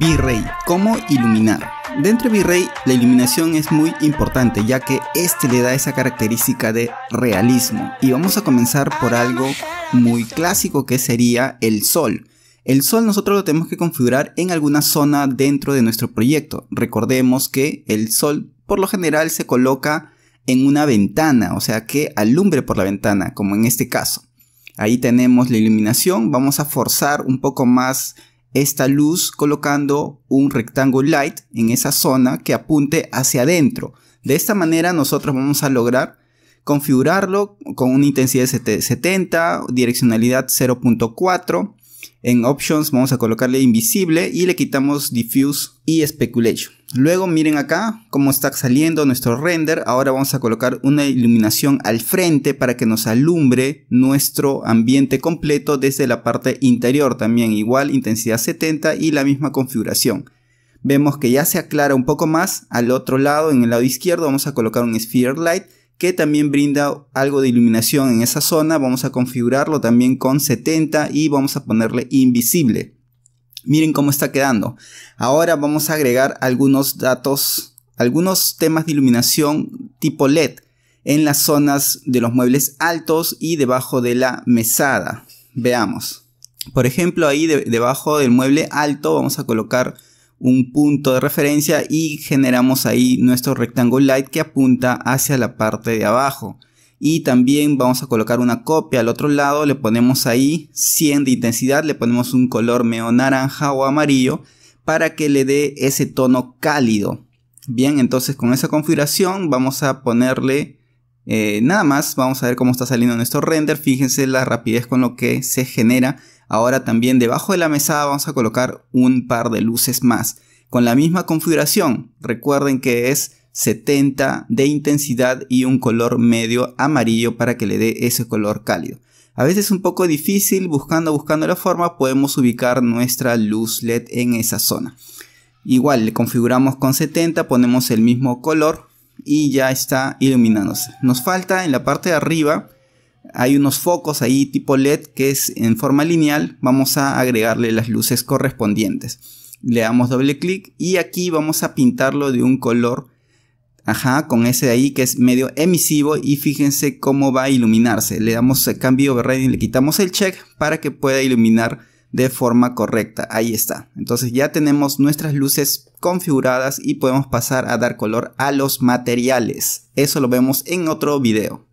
Virrey, cómo iluminar. Dentro de Virrey la iluminación es muy importante ya que este le da esa característica de realismo. Y vamos a comenzar por algo muy clásico que sería el sol. El sol nosotros lo tenemos que configurar en alguna zona dentro de nuestro proyecto. Recordemos que el sol por lo general se coloca en una ventana, o sea que alumbre por la ventana, como en este caso. Ahí tenemos la iluminación, vamos a forzar un poco más esta luz colocando un rectángulo light en esa zona que apunte hacia adentro. De esta manera nosotros vamos a lograr configurarlo con una intensidad de 70, direccionalidad 0.4 en Options vamos a colocarle Invisible y le quitamos Diffuse y Speculation. Luego miren acá cómo está saliendo nuestro render. Ahora vamos a colocar una iluminación al frente para que nos alumbre nuestro ambiente completo desde la parte interior. También igual intensidad 70 y la misma configuración. Vemos que ya se aclara un poco más. Al otro lado, en el lado izquierdo, vamos a colocar un Sphere Light que también brinda algo de iluminación en esa zona. Vamos a configurarlo también con 70 y vamos a ponerle invisible. Miren cómo está quedando. Ahora vamos a agregar algunos datos, algunos temas de iluminación tipo LED en las zonas de los muebles altos y debajo de la mesada. Veamos. Por ejemplo, ahí debajo del mueble alto vamos a colocar un punto de referencia y generamos ahí nuestro rectángulo light que apunta hacia la parte de abajo y también vamos a colocar una copia al otro lado, le ponemos ahí 100 de intensidad, le ponemos un color medio naranja o amarillo para que le dé ese tono cálido. Bien, entonces con esa configuración vamos a ponerle eh, nada más, vamos a ver cómo está saliendo nuestro render, fíjense la rapidez con lo que se genera Ahora también debajo de la mesada vamos a colocar un par de luces más con la misma configuración. Recuerden que es 70 de intensidad y un color medio amarillo para que le dé ese color cálido. A veces es un poco difícil, buscando, buscando la forma, podemos ubicar nuestra luz LED en esa zona. Igual, le configuramos con 70, ponemos el mismo color y ya está iluminándose. Nos falta en la parte de arriba hay unos focos ahí tipo LED que es en forma lineal, vamos a agregarle las luces correspondientes. Le damos doble clic y aquí vamos a pintarlo de un color, ajá, con ese de ahí que es medio emisivo y fíjense cómo va a iluminarse. Le damos cambio red y le quitamos el check para que pueda iluminar de forma correcta. Ahí está. Entonces ya tenemos nuestras luces configuradas y podemos pasar a dar color a los materiales. Eso lo vemos en otro video.